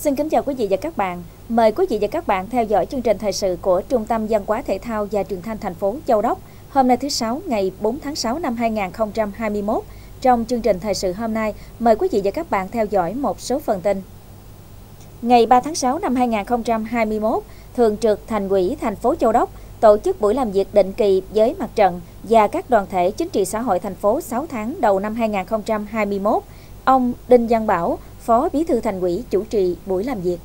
Xin kính chào quý vị và các bạn. Mời quý vị và các bạn theo dõi chương trình thời sự của Trung tâm Văn hóa Thể thao và Truyền thanh thành phố Châu Đốc hôm nay thứ Sáu ngày 4 tháng 6 năm 2021. Trong chương trình thời sự hôm nay, mời quý vị và các bạn theo dõi một số phần tin. Ngày 3 tháng 6 năm 2021, Thường trực Thành ủy thành phố Châu Đốc tổ chức buổi làm việc định kỳ với mặt trận và các đoàn thể chính trị xã hội thành phố 6 tháng đầu năm 2021. Ông Đinh Văn Bảo, Phó Bí thư Thành ủy chủ trì buổi làm việc.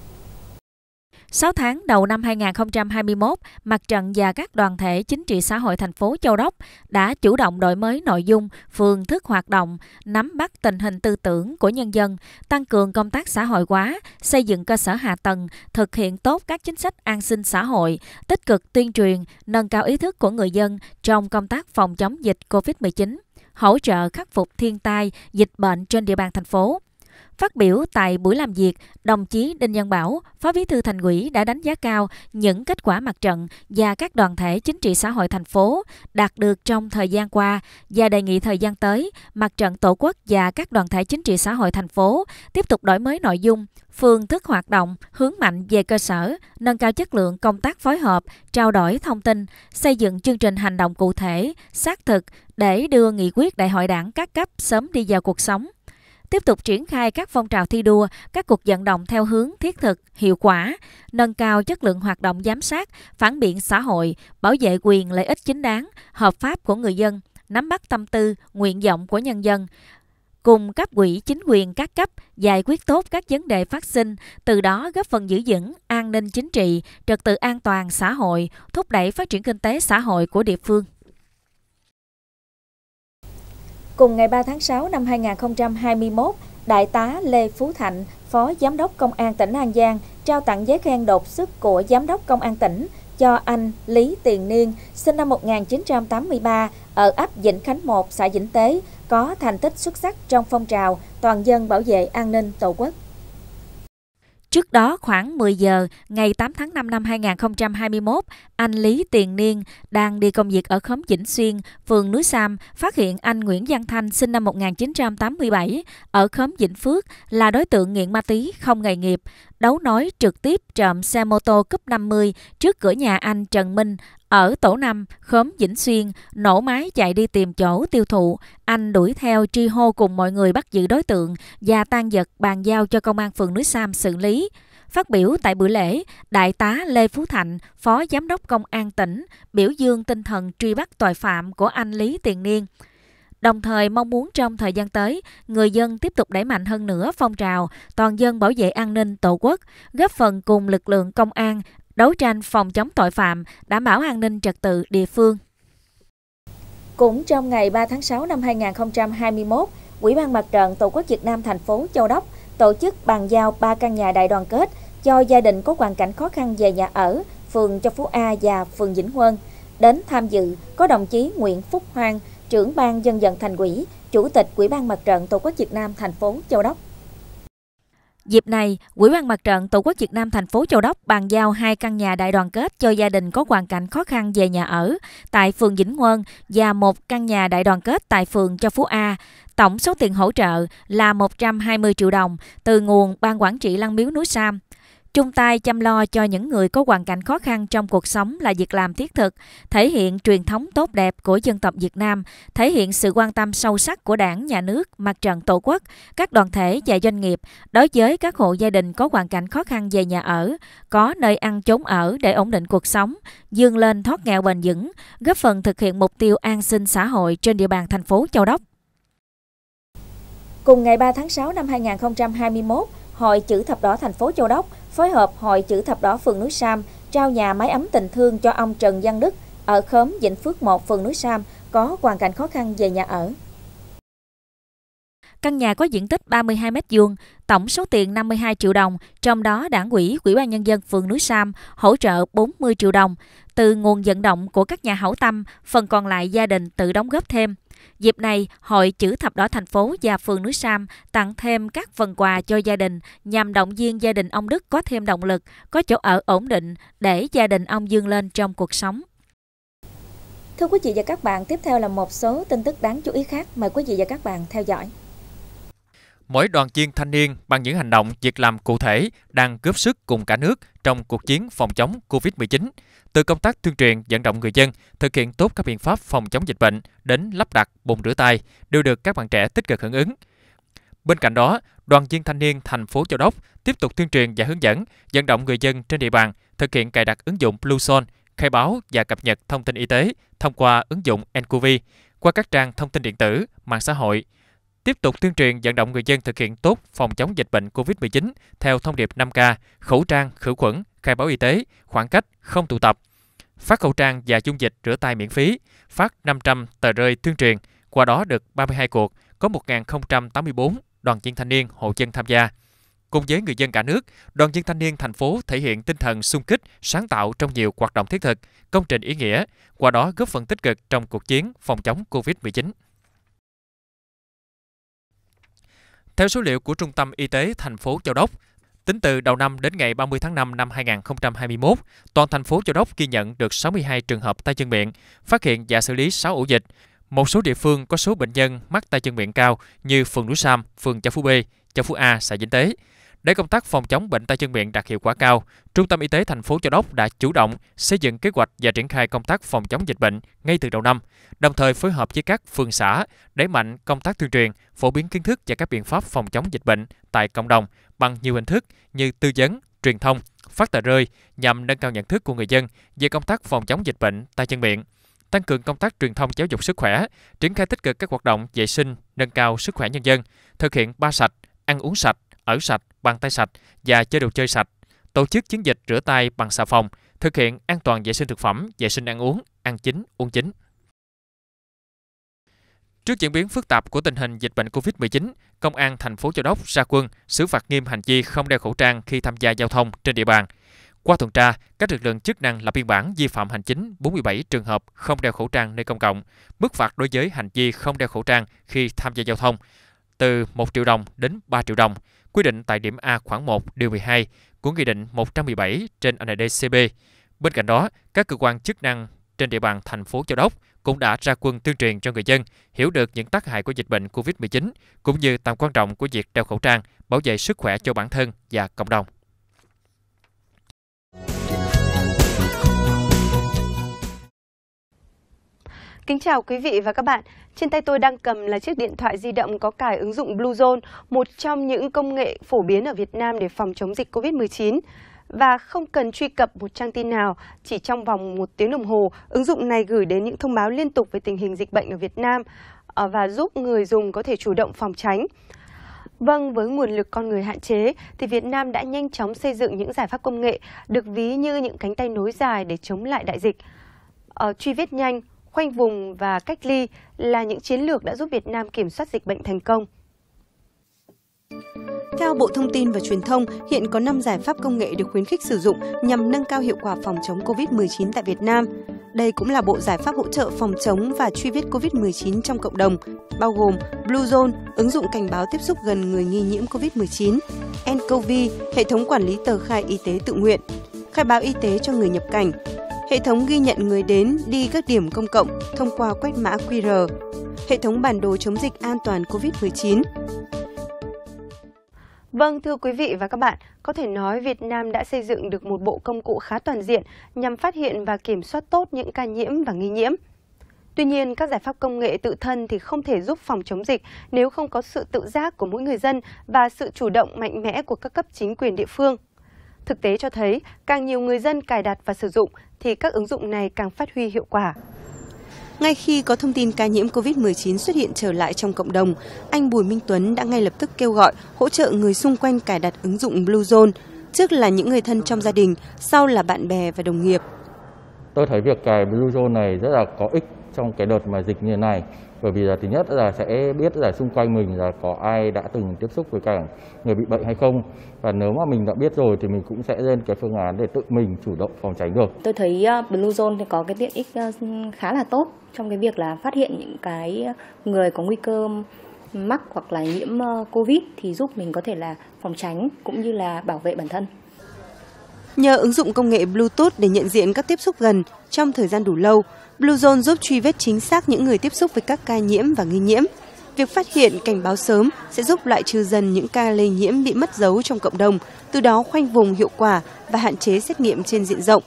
6 tháng đầu năm 2021, mặt trận và các đoàn thể chính trị xã hội thành phố Châu Đốc đã chủ động đổi mới nội dung, phương thức hoạt động, nắm bắt tình hình tư tưởng của nhân dân, tăng cường công tác xã hội hóa, xây dựng cơ sở hạ tầng, thực hiện tốt các chính sách an sinh xã hội, tích cực tuyên truyền, nâng cao ý thức của người dân trong công tác phòng chống dịch COVID-19 hỗ trợ khắc phục thiên tai, dịch bệnh trên địa bàn thành phố, Phát biểu tại buổi làm việc, đồng chí Đinh Văn Bảo, Phó Bí thư Thành ủy đã đánh giá cao những kết quả mặt trận và các đoàn thể chính trị xã hội thành phố đạt được trong thời gian qua và đề nghị thời gian tới, mặt trận Tổ quốc và các đoàn thể chính trị xã hội thành phố tiếp tục đổi mới nội dung, phương thức hoạt động, hướng mạnh về cơ sở, nâng cao chất lượng công tác phối hợp, trao đổi thông tin, xây dựng chương trình hành động cụ thể, xác thực để đưa nghị quyết đại hội đảng các cấp sớm đi vào cuộc sống tiếp tục triển khai các phong trào thi đua, các cuộc vận động theo hướng thiết thực, hiệu quả, nâng cao chất lượng hoạt động giám sát, phản biện xã hội, bảo vệ quyền lợi ích chính đáng, hợp pháp của người dân, nắm bắt tâm tư, nguyện vọng của nhân dân, cùng cấp quỹ chính quyền các cấp giải quyết tốt các vấn đề phát sinh, từ đó góp phần giữ vững an ninh chính trị, trật tự an toàn xã hội, thúc đẩy phát triển kinh tế xã hội của địa phương. Cùng ngày 3 tháng 6 năm 2021, Đại tá Lê Phú Thạnh, Phó Giám đốc Công an tỉnh An Giang, trao tặng giấy khen đột xuất của Giám đốc Công an tỉnh cho anh Lý Tiền Niên, sinh năm 1983, ở ấp Vĩnh Khánh 1, xã Vĩnh Tế, có thành tích xuất sắc trong phong trào toàn dân bảo vệ an ninh Tổ quốc. Trước đó khoảng 10 giờ ngày 8 tháng 5 năm 2021, anh Lý Tiền Niên đang đi công việc ở khóm Vĩnh Xuyên, phường Núi Sam phát hiện anh Nguyễn Giang Thanh sinh năm 1987 ở khóm Vĩnh Phước là đối tượng nghiện ma túy không nghề nghiệp, đấu nói trực tiếp trộm xe mô tô cúp 50 trước cửa nhà anh Trần Minh ở tổ 5, khóm Vĩnh Xuyên, nổ máy chạy đi tìm chỗ tiêu thụ. Anh đuổi theo tri hô cùng mọi người bắt giữ đối tượng và tan vật bàn giao cho công an phường núi Sam xử lý. Phát biểu tại buổi lễ, Đại tá Lê Phú Thạnh, Phó Giám đốc Công an tỉnh, biểu dương tinh thần truy bắt tội phạm của anh Lý Tiền Niên đồng thời mong muốn trong thời gian tới, người dân tiếp tục đẩy mạnh hơn nữa phong trào toàn dân bảo vệ an ninh Tổ quốc, góp phần cùng lực lượng công an đấu tranh phòng chống tội phạm, đảm bảo an ninh trật tự địa phương. Cũng trong ngày 3 tháng 6 năm 2021, Ủy ban Mặt trận Tổ quốc Việt Nam thành phố Châu Đốc tổ chức bàn giao 3 căn nhà đại đoàn kết cho gia đình có hoàn cảnh khó khăn về nhà ở, phường Châu Phú A và phường Vĩnh Huân. Đến tham dự có đồng chí Nguyễn Phúc Hoàng, trưởng ban dân vận thành ủy, chủ tịch Ủy ban Mặt trận Tổ quốc Việt Nam thành phố Châu Đốc. Dịp này, Quỹ ban Mặt trận Tổ quốc Việt Nam thành phố Châu Đốc bàn giao hai căn nhà đại đoàn kết cho gia đình có hoàn cảnh khó khăn về nhà ở tại phường Vĩnh Ngân và một căn nhà đại đoàn kết tại phường Châu Phú A. Tổng số tiền hỗ trợ là 120 triệu đồng từ nguồn Ban Quản trị Lăng Miếu Núi Sam. Chung tay chăm lo cho những người có hoàn cảnh khó khăn trong cuộc sống là việc làm thiết thực, thể hiện truyền thống tốt đẹp của dân tộc Việt Nam, thể hiện sự quan tâm sâu sắc của Đảng, Nhà nước, Mặt trận Tổ quốc, các đoàn thể và doanh nghiệp đối với các hộ gia đình có hoàn cảnh khó khăn về nhà ở, có nơi ăn chốn ở để ổn định cuộc sống, dương lên thoát nghèo bền vững, góp phần thực hiện mục tiêu an sinh xã hội trên địa bàn thành phố Châu Đốc. Cùng ngày 3 tháng 6 năm 2021, Hội Chữ Thập Đỏ thành phố Châu Đốc phối hợp Hội Chữ Thập Đỏ phường Núi Sam trao nhà máy ấm tình thương cho ông Trần Văn Đức ở khóm Vĩnh Phước 1, phường Núi Sam có hoàn cảnh khó khăn về nhà ở. Căn nhà có diện tích 32 m vuông, tổng số tiền 52 triệu đồng, trong đó Đảng ủy, Ủy ban nhân dân phường Núi Sam hỗ trợ 40 triệu đồng từ nguồn vận động của các nhà hảo tâm, phần còn lại gia đình tự đóng góp thêm. Dịp này, Hội Chữ Thập Đỏ thành phố và phường Núi Sam tặng thêm các phần quà cho gia đình nhằm động viên gia đình ông Đức có thêm động lực, có chỗ ở ổn định để gia đình ông dương lên trong cuộc sống. Thưa quý vị và các bạn, tiếp theo là một số tin tức đáng chú ý khác. Mời quý vị và các bạn theo dõi mỗi đoàn viên thanh niên bằng những hành động việc làm cụ thể đang góp sức cùng cả nước trong cuộc chiến phòng chống COVID-19, từ công tác tuyên truyền vận động người dân thực hiện tốt các biện pháp phòng chống dịch bệnh đến lắp đặt bồn rửa tay đều được các bạn trẻ tích cực hưởng ứng. Bên cạnh đó, đoàn viên thanh niên thành phố Châu Đốc tiếp tục tuyên truyền và hướng dẫn vận động người dân trên địa bàn thực hiện cài đặt ứng dụng Bluezone, khai báo và cập nhật thông tin y tế thông qua ứng dụng nCoV qua các trang thông tin điện tử, mạng xã hội – tiếp tục tuyên truyền vận động người dân thực hiện tốt phòng chống dịch bệnh COVID-19 theo thông điệp 5K, khẩu trang, khử khuẩn, khai báo y tế, khoảng cách, không tụ tập. Phát khẩu trang và dung dịch rửa tay miễn phí, phát 500 tờ rơi tuyên truyền, qua đó được 32 cuộc, có 1084 đoàn viên thanh niên, hộ dân tham gia. Cùng với người dân cả nước, đoàn viên thanh niên thành phố thể hiện tinh thần sung kích, sáng tạo trong nhiều hoạt động thiết thực, công trình ý nghĩa, qua đó góp phần tích cực trong cuộc chiến phòng chống COVID-19. Theo số liệu của Trung tâm Y tế thành phố Châu Đốc, tính từ đầu năm đến ngày 30 tháng 5 năm 2021, toàn thành phố Châu Đốc ghi nhận được 62 trường hợp tay chân miệng, phát hiện và xử lý 6 ổ dịch. Một số địa phương có số bệnh nhân mắc tay chân miệng cao như phường Núi Sam, phường Châu Phú B, Châu Phú A, xã Vĩnh Tế, để công tác phòng chống bệnh tay chân miệng đạt hiệu quả cao, Trung tâm Y tế thành phố Châu Đốc đã chủ động xây dựng kế hoạch và triển khai công tác phòng chống dịch bệnh ngay từ đầu năm, đồng thời phối hợp với các phường xã đẩy mạnh công tác tuyên truyền, phổ biến kiến thức và các biện pháp phòng chống dịch bệnh tại cộng đồng bằng nhiều hình thức như tư vấn, truyền thông, phát tờ rơi nhằm nâng cao nhận thức của người dân về công tác phòng chống dịch bệnh tay chân miệng tăng cường công tác truyền thông giáo dục sức khỏe, triển khai tích cực các hoạt động vệ sinh, nâng cao sức khỏe nhân dân, thực hiện ba sạch, ăn uống sạch, ở sạch, bằng tay sạch và chơi đồ chơi sạch, tổ chức chiến dịch rửa tay bằng xà phòng, thực hiện an toàn vệ sinh thực phẩm, vệ sinh ăn uống, ăn chín, uống chín. Trước diễn biến phức tạp của tình hình dịch bệnh COVID-19, Công an thành phố Châu Đốc ra quân xử phạt nghiêm hành vi không đeo khẩu trang khi tham gia giao thông trên địa bàn. Qua tuần tra, các lực lượng chức năng lập biên bản vi phạm hành chính 47 trường hợp không đeo khẩu trang nơi công cộng, mức phạt đối với hành vi không đeo khẩu trang khi tham gia giao thông từ 1 triệu đồng đến 3 triệu đồng quy định tại điểm A khoảng 1 điều 12 của Nghị định 117 trên NDCB. Bên cạnh đó, các cơ quan chức năng trên địa bàn thành phố Châu Đốc cũng đã ra quân tuyên truyền cho người dân hiểu được những tác hại của dịch bệnh COVID-19 cũng như tầm quan trọng của việc đeo khẩu trang, bảo vệ sức khỏe cho bản thân và cộng đồng. Kính chào quý vị và các bạn. Trên tay tôi đang cầm là chiếc điện thoại di động có cài ứng dụng Bluezone, một trong những công nghệ phổ biến ở Việt Nam để phòng chống dịch COVID-19. Và không cần truy cập một trang tin nào, chỉ trong vòng một tiếng đồng hồ, ứng dụng này gửi đến những thông báo liên tục về tình hình dịch bệnh ở Việt Nam ờ, và giúp người dùng có thể chủ động phòng tránh. Vâng, với nguồn lực con người hạn chế thì Việt Nam đã nhanh chóng xây dựng những giải pháp công nghệ được ví như những cánh tay nối dài để chống lại đại dịch. Ở ờ, truy vết nhanh, khoanh vùng và cách ly là những chiến lược đã giúp Việt Nam kiểm soát dịch bệnh thành công. Theo Bộ Thông tin và Truyền thông, hiện có 5 giải pháp công nghệ được khuyến khích sử dụng nhằm nâng cao hiệu quả phòng chống COVID-19 tại Việt Nam. Đây cũng là bộ giải pháp hỗ trợ phòng chống và truy vết COVID-19 trong cộng đồng, bao gồm Blue Zone, ứng dụng cảnh báo tiếp xúc gần người nghi nhiễm COVID-19, nCoV, hệ thống quản lý tờ khai y tế tự nguyện, khai báo y tế cho người nhập cảnh, Hệ thống ghi nhận người đến đi các điểm công cộng thông qua quét mã QR. Hệ thống bản đồ chống dịch an toàn COVID-19. Vâng, thưa quý vị và các bạn, có thể nói Việt Nam đã xây dựng được một bộ công cụ khá toàn diện nhằm phát hiện và kiểm soát tốt những ca nhiễm và nghi nhiễm. Tuy nhiên, các giải pháp công nghệ tự thân thì không thể giúp phòng chống dịch nếu không có sự tự giác của mỗi người dân và sự chủ động mạnh mẽ của các cấp chính quyền địa phương. Thực tế cho thấy, càng nhiều người dân cài đặt và sử dụng thì các ứng dụng này càng phát huy hiệu quả. Ngay khi có thông tin ca nhiễm COVID-19 xuất hiện trở lại trong cộng đồng, anh Bùi Minh Tuấn đã ngay lập tức kêu gọi hỗ trợ người xung quanh cài đặt ứng dụng Bluezone, trước là những người thân trong gia đình, sau là bạn bè và đồng nghiệp. Tôi thấy việc cài Bluezone này rất là có ích trong cái đợt mà dịch như này bởi vì là thứ nhất là sẽ biết là xung quanh mình là có ai đã từng tiếp xúc với cả người bị bệnh hay không và nếu mà mình đã biết rồi thì mình cũng sẽ lên cái phương án để tự mình chủ động phòng tránh được. Tôi thấy ờ, Bluezone thì có cái tiện ích ờ, khá là tốt trong cái việc là phát hiện những cái người có nguy cơ mắc hoặc là nhiễm ờ, Covid thì giúp mình có thể là phòng tránh cũng như là bảo vệ bản thân. Nhờ ứng dụng công nghệ Bluetooth để nhận diện các tiếp xúc gần trong thời gian đủ lâu, Bluezone giúp truy vết chính xác những người tiếp xúc với các ca nhiễm và nghi nhiễm. Việc phát hiện cảnh báo sớm sẽ giúp loại trừ dần những ca lây nhiễm bị mất dấu trong cộng đồng, từ đó khoanh vùng hiệu quả và hạn chế xét nghiệm trên diện rộng.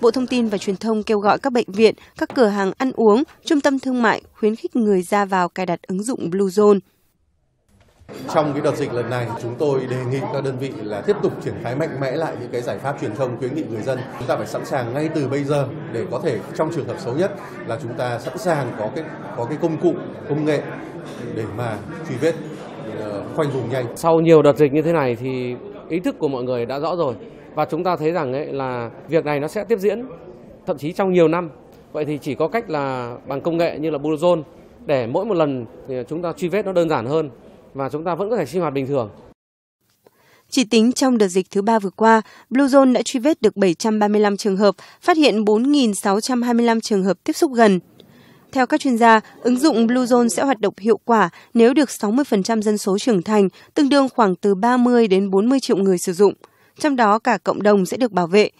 Bộ Thông tin và Truyền thông kêu gọi các bệnh viện, các cửa hàng ăn uống, trung tâm thương mại khuyến khích người ra vào cài đặt ứng dụng Bluezone. Trong cái đợt dịch lần này, chúng tôi đề nghị các đơn vị là tiếp tục triển khai mạnh mẽ lại những cái giải pháp truyền thông khuyến nghị người dân. Chúng ta phải sẵn sàng ngay từ bây giờ để có thể trong trường hợp xấu nhất là chúng ta sẵn sàng có cái có cái công cụ, công nghệ để mà truy vết ờ, khoanh vùng nhanh. Sau nhiều đợt dịch như thế này thì ý thức của mọi người đã rõ rồi và chúng ta thấy rằng ấy là việc này nó sẽ tiếp diễn thậm chí trong nhiều năm. Vậy thì chỉ có cách là bằng công nghệ như là Bluezone để mỗi một lần thì chúng ta truy vết nó đơn giản hơn, và chúng ta vẫn có thể sinh hoạt bình thường. Chỉ tính trong đợt dịch thứ ba vừa qua, Blue Zone đã truy vết được 735 trường hợp, phát hiện 4.625 trường hợp tiếp xúc gần. Theo các chuyên gia, ứng dụng Blue Zone sẽ hoạt động hiệu quả nếu được 60% dân số trưởng thành, tương đương khoảng từ 30 đến 40 triệu người sử dụng. Trong đó cả cộng đồng sẽ được bảo vệ.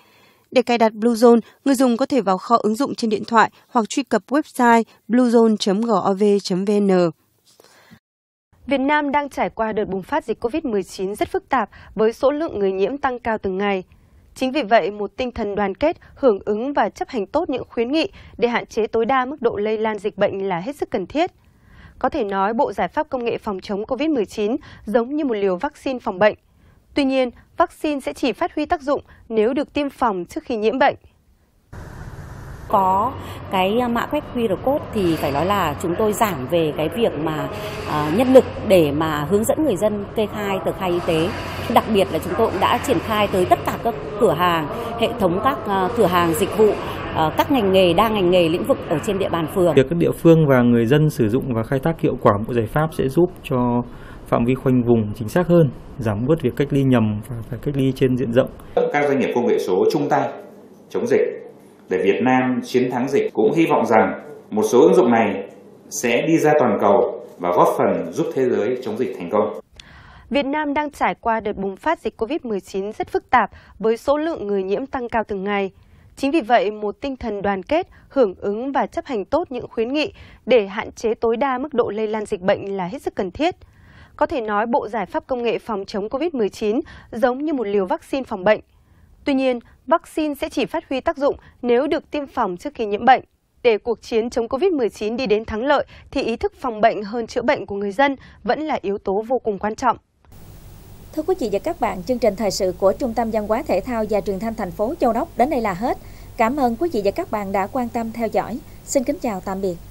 Để cài đặt Blue Zone, người dùng có thể vào kho ứng dụng trên điện thoại hoặc truy cập website bluezone.gov.vn. Việt Nam đang trải qua đợt bùng phát dịch COVID-19 rất phức tạp với số lượng người nhiễm tăng cao từng ngày. Chính vì vậy, một tinh thần đoàn kết, hưởng ứng và chấp hành tốt những khuyến nghị để hạn chế tối đa mức độ lây lan dịch bệnh là hết sức cần thiết. Có thể nói, Bộ Giải pháp Công nghệ phòng chống COVID-19 giống như một liều vaccine phòng bệnh. Tuy nhiên, vaccine sẽ chỉ phát huy tác dụng nếu được tiêm phòng trước khi nhiễm bệnh có cái à, mã quét QR code thì phải nói là chúng tôi giảm về cái việc mà à, nhân lực để mà hướng dẫn người dân kê khai tờ khai y tế. Đặc biệt là chúng tôi cũng đã triển khai tới tất cả các cửa hàng, hệ thống các à, cửa hàng dịch vụ các ngành nghề đa ngành nghề lĩnh vực ở trên địa bàn phường. Việc các địa phương và người dân sử dụng và khai thác hiệu quả bộ giải pháp sẽ giúp cho phạm vi khoanh vùng chính xác hơn, giảm bớt việc cách ly nhầm và phải cách ly trên diện rộng. Các doanh nghiệp công nghệ số chung tay chống dịch để Việt Nam chiến thắng dịch. Cũng hy vọng rằng một số ứng dụng này sẽ đi ra toàn cầu và góp phần giúp thế giới chống dịch thành công. Việt Nam đang trải qua đợt bùng phát dịch COVID-19 rất phức tạp với số lượng người nhiễm tăng cao từng ngày. Chính vì vậy, một tinh thần đoàn kết, hưởng ứng và chấp hành tốt những khuyến nghị để hạn chế tối đa mức độ lây lan dịch bệnh là hết sức cần thiết. Có thể nói bộ giải pháp công nghệ phòng chống COVID-19 giống như một liều vaccine phòng bệnh, Tuy nhiên, vaccine sẽ chỉ phát huy tác dụng nếu được tiêm phòng trước khi nhiễm bệnh. Để cuộc chiến chống COVID-19 đi đến thắng lợi thì ý thức phòng bệnh hơn chữa bệnh của người dân vẫn là yếu tố vô cùng quan trọng. Thưa quý vị và các bạn, chương trình thời sự của Trung tâm Văn hóa Thể thao và Truyền thanh thành phố Châu Đốc đến đây là hết. Cảm ơn quý vị và các bạn đã quan tâm theo dõi. Xin kính chào tạm biệt.